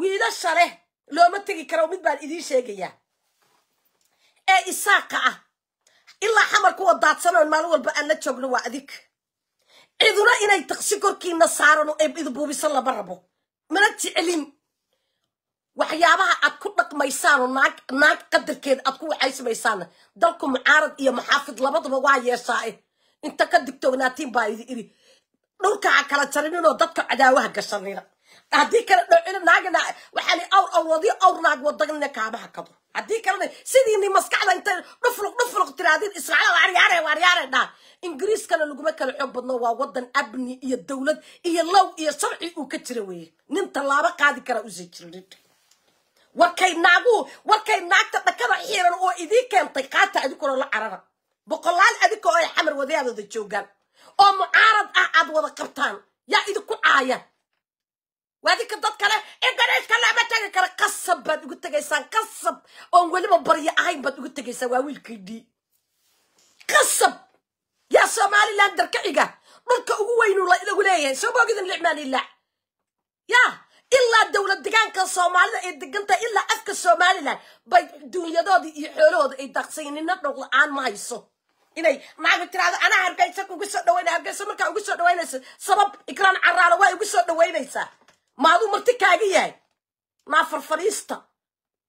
wiilasha leh looma tegi karo mid baan idiin sheegayaa ee isaaka ah ilaa xamar kuwa daadsanoon maalin walba aan la joogno waa adig ciduna inay taqsi korkiina saaran idibuubisan lama rabo mana jeclin waxyaabaha aad ku dhaqmaysaano naag naag qadarkeed aad ku waxaysmaysaana dalku mucaarad iyo maxaafid labadaba waa yeeshaa eh inta ka digtoognaatiin baa idi idhi dhulkaa kala jarinino dadka cadaawaha gashanina haddii kale dhocin naagina awr awoodio awr naag wadagnina kaamaha kado haddii kalena sidiini maskaxda intay dhufluq dhufluq tiraadin israaciil waaryaare waaryaare dhaa ingiriiskana laguma kala xoog badno waa wadan abni iyo dawlad iyo low iyo sharci uu ka jira weeye nin tallaabo qaadi karaa usa jirinin warkay naaguhu warkay naagta dhakada xiiran oo idii keentay qaata adinkoona la carara boqolaal adinka oo ay xamar wadaadooda joogaan oo mucaarad ah aad wada qabtaan yaa idinku caaya waadinka dad kale ingiriiska lama tegi kara qasab baad ugu tegaysaan qasab oon weliba baryo ahayn baad ugu tegaysaan waa wiilkaydii qasab yaa somalilan darkaciga dhulka ugu weynu lagu leeyahay soo moogidin yaa ilaa dowlad degaanka soomaalida ay deganta ilaa afka somalilan bay duunyadoodii iyo xoolahooda ay daaqsayin nina dhowr la-aan ma hayso inay naagu tiraahdo anaa hargeysa ugu soo dhaweynaya hargeysa markaa ugu soo dhaweynaysa sabab ikraan caraana waa ugu soo dhaweynaysaa ما هو مرتك عاجي ما فرفريستا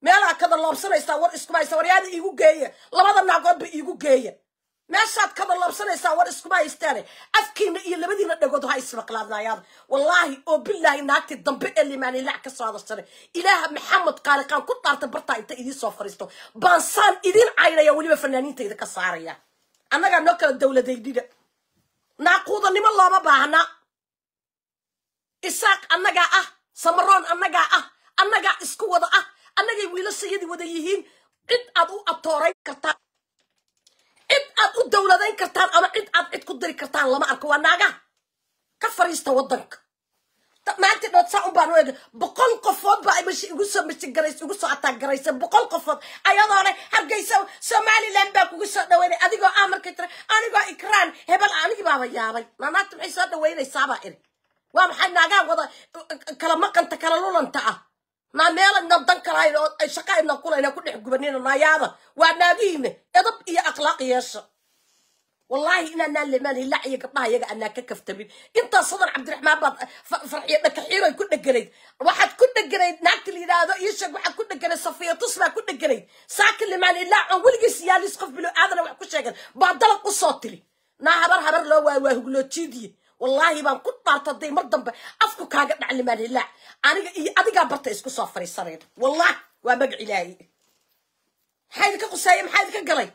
ما لا كذا لابسنا يسوار إسكوما يسوار يعني إيجو جاية لا هذا نعقد بإيجو جاية ما شاد كذا لابسنا يسوار إسكوما يستاني أذكي إيه اللي بدي نقدو هاي اسمك لا ضايع والله أو بالله إنك تضمن اللي ماني لعك صار الصلاة إله محمد قال كان كنت طارت برتا إنت إيدي صفرستو بانسان إيدين عينا يا ولي بفنانين تيدك الصارية أنا قال نكر الدولة دي جديدة نعقد اللي ما الله ما بعنا isaaq annagaa ah samaroon annagaa ah annagaa isku wada ah annagay wiilashayadii wada yihiin cid aad u abtoorayn kartaan cid aad u dawladayn kartaan ama cid aad cid ku diri kartaan lama arko waa naagaha ka fariista wadanka maanta dhoodsaa un baan u eega boqol qofood baa mesh igu soo meshigarays igu soo ataaggaraysa boqol qofood ayadoo leh hargeysa somalilan baa kugu soo dhaweynay adigoo ah markay tira anigoo ikraan hebel anigi baaba yaabay naanaata maxay soo dhaweynaysaabaa iri waa maxay naagaa wada kala maqanta kala lulanta ah naa meeladna dan أنا oo shaqa ayna kulayna ku dhex gubanina naayaada waa naagihiina edab iyo والله إن أنا اللي ماني لعي قطعها يا أنا ككفت بين أنت صدر عبد الرحمن بعض فرحي لك كنا جريد واحد كنا جريد ناكل إلى هذا يشق واحد كنا جريد صفية تصبح كنا جريد ساكن اللي ماني لا أول جسيا يسقف بلو هذا لو كل شيء بعض لا قصات لي نهبر هبر لو وهو لو تيدي والله بان كنت بارتدي مر دنبه افكو كاغا نعلم عليه لا انيغا اديغا برتا اسكو سو فريسريد والله وأبقى علاي الهي حايد كقسايم حايد كغلي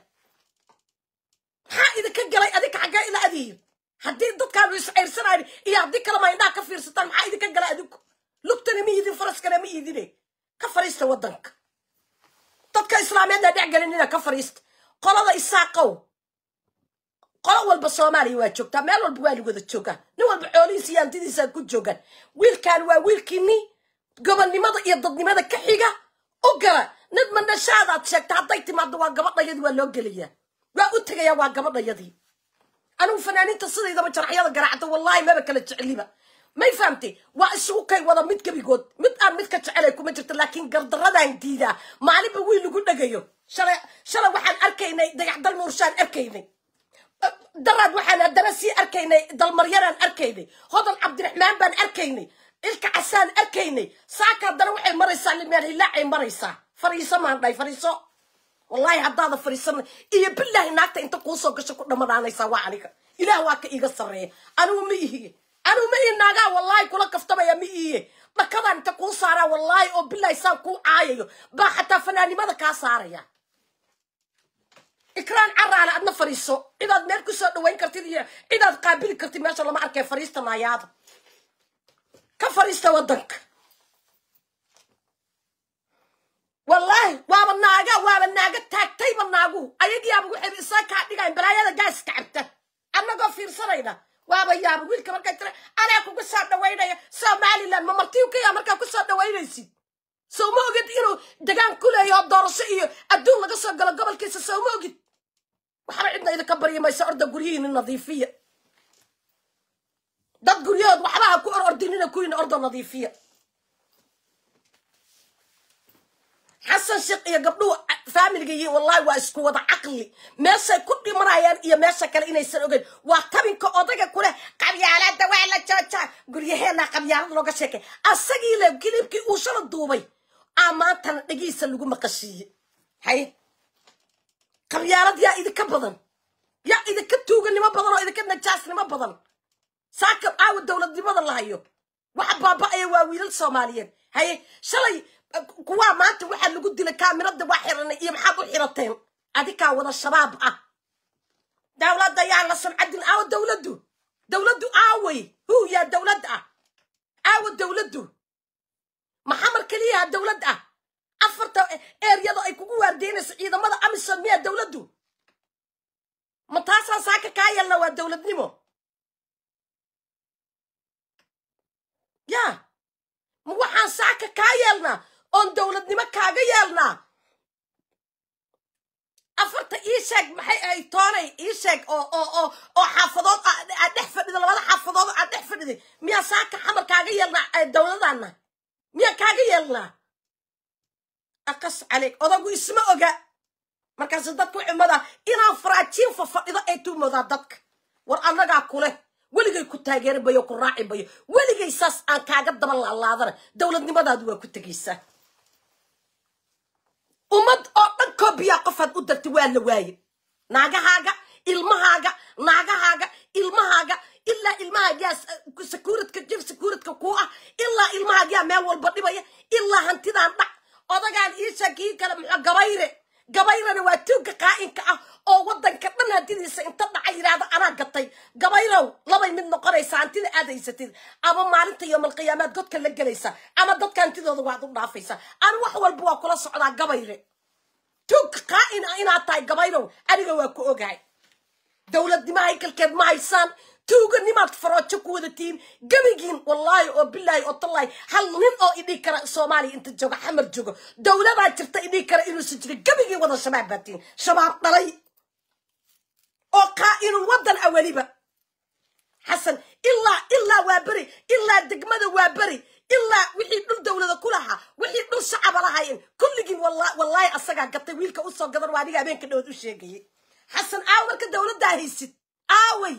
حايد كغلي اديك حقا الى أديه هدي كانوا ددكا ويسعيرسناي يا هدي كلا ما في رستان حايد كغلي اديك فرس لوقتنا ميدين فرسكنا ميدين كفريست ودنك dadka islaameedna dhexgelin inaa ka fariista qolada إساقو قرأ والبصومالي واتشوكتا مالو البوالي واتشوكا نوال بحولي سيان تيدي سان كود جوكا ويل كان وا ويل كيني قبل لماذا يضد لماذا كحيقة اقرأ ندمن نشاهد اتشاكتا حتى يتماد دوا قبطة يدي والو قليا وا اتقى يا وا قبطة يدي انا فنانين تصدي اذا بجرح يضا قرعت والله ما بكلا تعليبا ما يفهمتي وا السوكي وضا متك بيقود متك آه متك تعليكو مجرت لكن قردرة ذا ما علي بويل لقود نقيو شرا شرا واحد اركيني دايح دالمورشان اركيني دراد وحنا درسي أركيني دل مريان أركيني هذا عبد الرحمن بن أركيني إلك عسان أركيني ساكا دروع مريسا لمياله لا عين مريسا فريسا ما عندي فريسا والله هذا فريسا إيه بالله ناكتا انت قوصو قشكو نمر عني سوا عليك إله هواك إيه قصري أنا ومئيه أنا ومئيه ناقا والله كلا كفتما يا مئيه ما كذا انت قوصارا والله أو بالله ساكو عايو با حتى فناني ماذا كاسارا ikraan caraale aadna fadhiiso cidaad meel kusoo dhawayn kartid iyo cidaad qaabili kartid meesha lama arkay fadhiista naayaada ka fadhiista waddanka wallaahi waaba naaga waaba naaga taagtayba naaguhu ayagiyaaba waxayba isaa kaa dhigayn balaayada gaaska cabta annagoo fiirsanayna waaba yaaba wiilka markaa jira anaa kugu soo dhawaynaya somalilan ma martiukaya markaa kusoo dhawaynaysid sowma ogid inuu degaan ku doorasho iyo adduun laga soo galo gobolkiisa sowma ogid وحرا عندنا إذا كبر يما يسا أرضا قريين النظيفية داد قريين وحرا هكو أرضينينا كوين أرضا نظيفية حسن شيق يا قبلو فامل جيي والله واسكو وضع عقلي ماسا كل مرايان يا ماسا كان إنا يسا أقول وكبين كو أضاقة كله قبيا لا دواعي لا تشا تشا قريا هنا قبيا لا دواعي شاكا أساقي لك كلمكي أوشرا الدوبي أما تنقيس اللقو مقشي هاي خبيارات يا إذا كبضن يا إذا كتوق اللي ما بضن أو إذا كنا جاس اللي ما بضن ساكب عاود دولة دي بضن الله يو واحد بابا أي واويل الصوماليين هاي شلي قوا ما أنت واحد اللي قدي لك كام رد واحد أنا إيه محاط حيرتين أديك عاود الشباب آه دولة ديا على صن عدن عاود دولة دو دولة دو عاوي هو يا دولة آه عاود دولة دو محمر كلية دولة آه maanta eeryada eh, ay kugu waardiinayso ciidamada amison miyaa dowladdu ma taasaan saaka kaa yalna waa dowladnimo ya ma waxaan saaka kaa yeelnaa oon dowladnimo kaaga yeelnaa afarta ii sheeg maxay ahayd toonay ii sheeg oo oo oo oo xaafadood aad ah, ah, dhex fadhiday labada xaafadood aad ah dhex fadhiday miyaa saaka xamar kaaga yeelnaa eh, dowladana miyaa kaaga yeelnaa aqas calayg odagu isma oga markaas dadka cimada inaan faraajiin fafadhido ay tuumoodaa dadka war annagaa kuleh weligay ku taageeri bayo ku raaci bayo weligay saas aan kaaga daba laalaadana dowladnimadaadu waa ku tegaysaa ummad oo dhan koobiyaa qofaad u dartay waa la waaye naagahaaga ilmahaaga naagahaaga ilmahaaga ilaa ilmahaagiyaa sakuuradka jir sakuuradka kuu ah ilaa ilmahaagiyaa meel walba dhibaya gabayre gabayrana waa tooga qaa'inka ah oo waddanka dhan hantidiisa inta dhaca yidhaahda anaa gatay gabayrow labay mid noqonaysa hantida aad ama maalinta yoomalqiyaamaad godka la gelaysa ama dadka hantidooda waad u dhaafaysa ani wax walba waa kula socdaa gabayre tooga qaa'in inaad tahay gabayrow aniga waa ku ogahay dowladnimo haykalkeed ma haysaan tuuga nimaad faroojo ku wada tihiin gebigiin wallaahi oo bilaahi oo tallaahi hal nin oo idhii kara soomaaliya inta jooga xamar joogo dowladaa jirta idhii kara inuusan jiri gebigiin wada shabaab baa tihiin shabaab dhalay oo qaa-inun waddan a weliba xasan ilaa ilaa waa beri ilaa degmada waa beri ilaa wixii dhul dowlada ku lahaa wixii dhul shacaba lahaayeen kulligiin wallaahi asagaa gatay wiilka usoo gadan waa adiga habeenka dhawood u sheegayay xasan aaw marka dowladdaa haysid aaway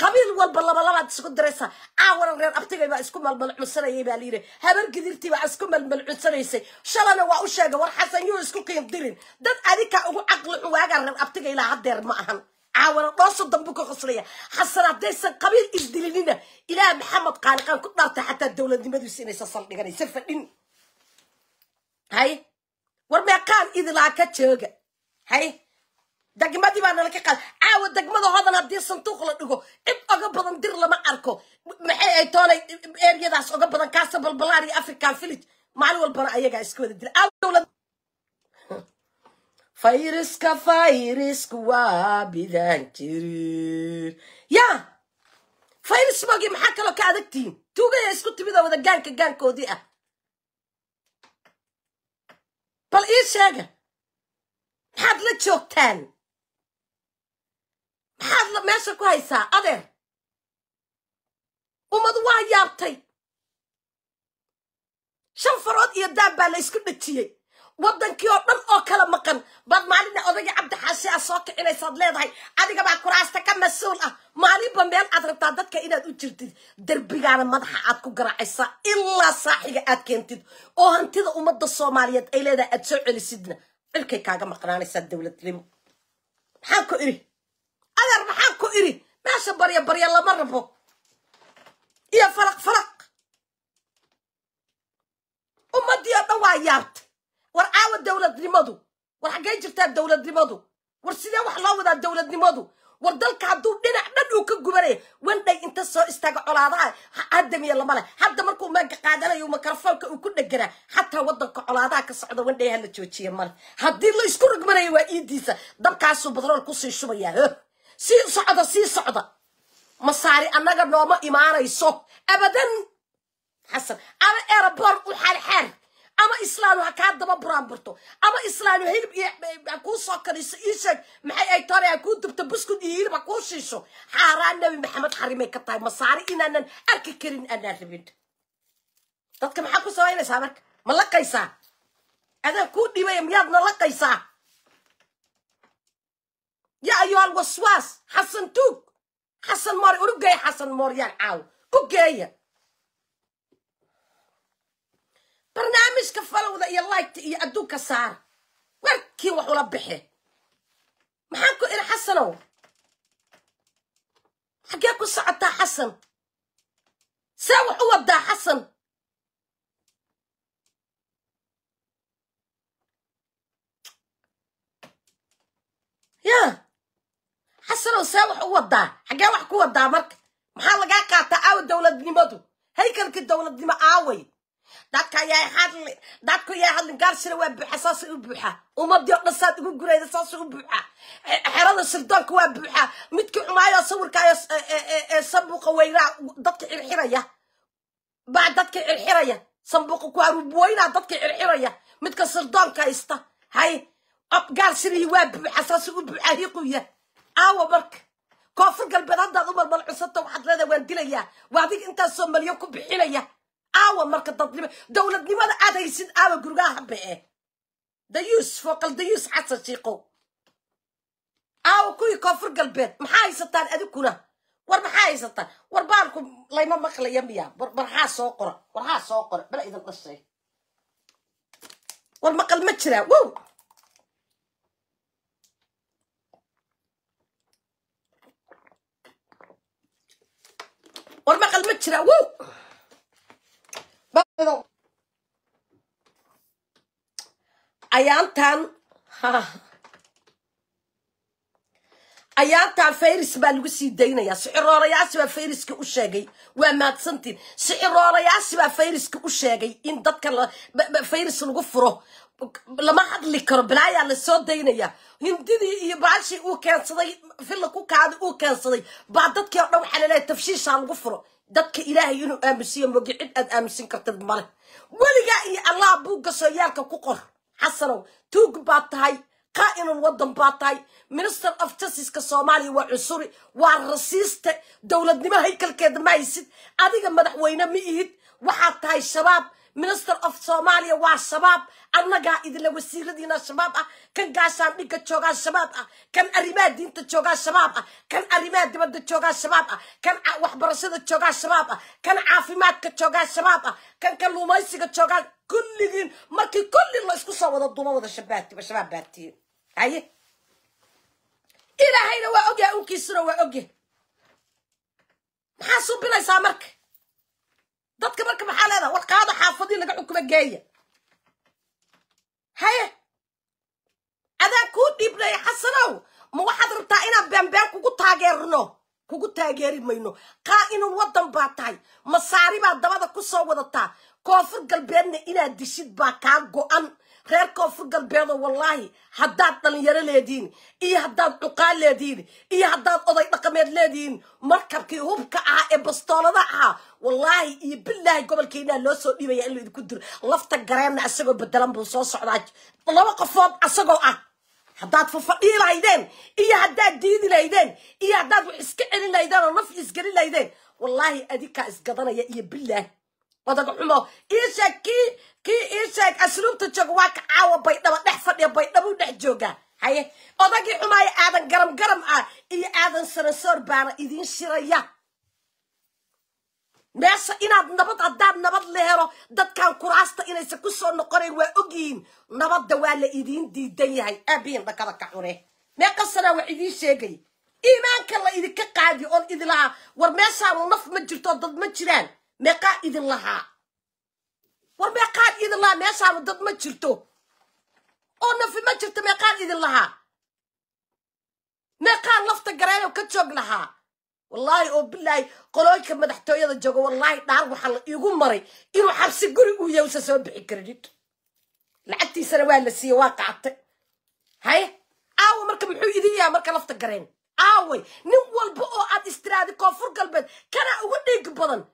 قبيل والبلبا لا تسكت درسا آه، اول غير ابتغي آه، ما اسكم الملعسن يبا ليره هبر قدرتي ما اسكم الملعسن يسي شلنا وا اشاغ ور حسن يو اسكو كين درين دد اديكا او عقل او غار ابتغي لا هدر ما اهن عاون دوس دمبو قصليا حسن ديس قبيل ادلينا الى محمد قال قال كنت حتى الدوله دي مدو سينيس صل دغني سلف دين هاي ور ما كان اذا لا كتشوغ هاي دغ ما دي ما نلقي قال caawa degmada hodan haddii sanduuq la dhigo cib oga badan dir lama arko maxay ay toonay eriyadaas oga badan kaasa balbalaan iyo african village maalin walbana ayagaa iska wada dila fayriska fayrisku waa bidaan jirir yaa fayris magii maxaa kaloo ka adagtihiin tuugaya isku timid oo wada gaanka gaankoodii ah bal ii sheega maxaad la joogtaan maxaad meesha ku haysaa adeer ummad waa yaabtay shan farood iyo daab baa la isku dhejiyey waddankii oo dhan oo kala maqan baad maalina odagii cabdixaashi a ah soo kicinaysaad leedahay adigabaa kuraasta ka mas-uul ah maalinba meel aad rabtaa dadka inaad u jirtid derbigaana madaxa aad ku garaacaysaa ilaa saaxiga aad keentid oo hantida ummadda soomaaliyeed ay leedahay aad soo celisidna cirkay kaaga maqnaanaysaa dowladnimo maxaan ku idhi adeer maxaa ku iri meesha barya barya lama rabo iyo faraq faraq ummaddii oo dhan waa yaabtay war caawa dowladnimadu war xaggee jirtaa dowladnimadu war sidee wax loo wadaa dowladnimadu war dalka hadduu dhinac dhan uu ka gubanaya wendhay inta soo istaaga colaadaha hadamiya lama leh hadda markuu maanka qaadanayo mikrofoonka uu ku dheganaa xataa wadanka colaadaha ka socda wandhay ha joojiya male haddii la isku rugmanayo waa iidiisa dabkaasuu badrool kusii shubaya sii socda sii socda masaari annaga nooma imaanayso abadan xasan ama eeraboor u xaarxaar ama islaanu ha kaa daba buraanburto ama islaanu hilib ha kuu soo kariso ii sheeg maxay ay toona ha kuu dubto buskud iyo hilib ha kuu shiisho xaaraan nebi maxamed xarimay ka tahay masaari inaanan arki karin aanaan rabin dadka maxaa ku samaynaysaa marka ma laqaysaa adaa kuu dhibaya miyaad na laqaysaa يا أيها الوسواس حسن توك حسن ماري أرجعي حسن ماري عاو يعني، أرجعي برنامج وذا يا لايك يا أدو كسار وركي وحول بحي محاكو إلى حسنو حقيقو ساعتها حسن ساوح ودا حسن see wax u wadaa xaggee wax ku wadaa marka maxaa lagaa qaataa aawa dowladnimadu haykalkii dowladnimo aaway dadku yaa hadlin gaarshina waa buuxa saas u buuxa ummadii oo dhan saad ugu gurayda saas u buuxa xerada sirdoonka waa buuxa midkii cumaayo sawirkaayo sambuuqa weyraa dadka xirxiraya baa dadka xirxiraya sambuuqa ku haruubweynaa dadka xirxiraya midka sirdoonka haysta hay gaarshiniyi waa buuxa saas u buuxa hiiquya أو برك كفر قلب رضا ضمر بالعصتة وحد لذا وانديليا وعديك انت الصومالي وكبحيليا أو مرك الضبليم دولة لماذا هذا يسد أو قرقاها بيه دا يوسف وقال دا حتى شيقو أو كوي كفر قلب محايسة تان أدوكونا war maxay sata war baanku layma maqlaya miya barxa soo qora warxa soo qora bal idan qashay war maqal ma jiraa jira wow ayaantan ayaantan fayris baa lagu sii daynayaa siciroorayaasi baa fayriska u sheegay waa maadsantiin siciroorayaasi baa fayriska u sheegay in dadka fayris lagu furo lama hadli karo balaayaa lasoo daynaya hindidii iyo baashii uu keensaday filla ku kaaday uu keensaday baa dadkii o dhan waxaa laleeyahay tafshiishaa lagu furo dadka ilaahay inuu aamusiiyo mogi cid aad aamusin kartid male weligaa iyo allah buugga sooyaalka ku qor xasanow tuug baad tahay qaa'inun waddan baa tahay minister of justiska soomaaliya waa cusuri waa rasiiste dowladnimo haykalkeeda ma haysid adiga madaxweyne ma ihid waxaad tahay shabaab minister of Somalia waa shabaab annagaa idinla wasiiradiina shabaab ah kan gaashaan dhigga joogaa shabaab ah kan arrimaha diinta joogaa shabaab ah kan arrimaha dibadda joogaa shabaab ah kan waxbarashada joogaa shabaab ah kan caafimaadka joogaa shabaab ah kan kalluumaysiga joogaa kulligiin markii kulli la isku soo wada duuma wada shabaabtiba shabaab baartiin haye ilaahayna waa ogyahay unkiisuna waa ogyahay maxaa suubilaysaa marka warka maxaa leedaha war qaado xaafadii laga xukuma geeya haye adaa kuu dhiibnaya xasanow ma waxaad rabtaa inaan beanbeen kugu taageerno kugu taageeri mayno qaa qaa'inun waddan baa tahay masaari baad dabada ku soo wadataa koonfur galbeedna inaad dishid baa kaa go'an reer koonfur galbeedoo wallaahi haddaad dhallinyaro leedihiin iyo haddaad cuqaal leedihiin iyo haddaad oday dhaqameed leedihiin markabkii hubka ahaa ee bastoolada ahaa wallaahi iyo bilaahi gobolkeenaa loo soo dhiibaya in laidinku diro lafta gareenna asagoo bedelan buu soo socdaa laba qofood asagoo ah haddaad fafadhii lahaydeen iyo haddaad diidi lahaydeen iyo haddaad wax iska celin lahaydeen oo naf isgelin lahaydeen wallaahi adikaa isgadanaya iyo bilaahi wadadxumo iisheeg kii kii iisheeg asluubta jooga waa ka caawa baydhaba dhex fadhiya baydhabuu dhex jooga haye odagii xumaaya aadan garam garam ah iyo aadan sarasoor baana idiin shiraya meesha inaad nabad haddaad nabad la helo dadkan kuraasta inaysa ku soo noqonayn waa ogyihiin nabadda waa la idiin diidan yahay aabihin dhakada ka cune meeqasanaa waa idiin sheegay iimaanka la idinka qaadi oon idilahaa war meeshaanu naf ma jirto dad ma jiraan ميكا إذن لها ورميكا إذن لها ميشا ودد ما جلتو أو نفي ما جلت ميكا إذن لها ميكا لفت قرأي وكتشوق لها والله أو بالله قلوك مدحتو يدا جوغو والله نار وحال يقوم مري إنو حرسي قري قوية وساسوا بحي كريت لعدتي سنوان لسي واقع هاي أو مركب الحوي إذن يا مركب لفت قرأي أوي نوال بؤو أدي استرادي كوفر قلبت كان أغني قبضن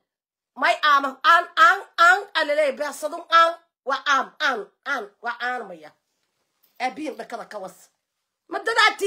may aama aan aan aan alaleeya beersadun aan waa aam aan aan waa aanamaya aabihiin dhakada ka was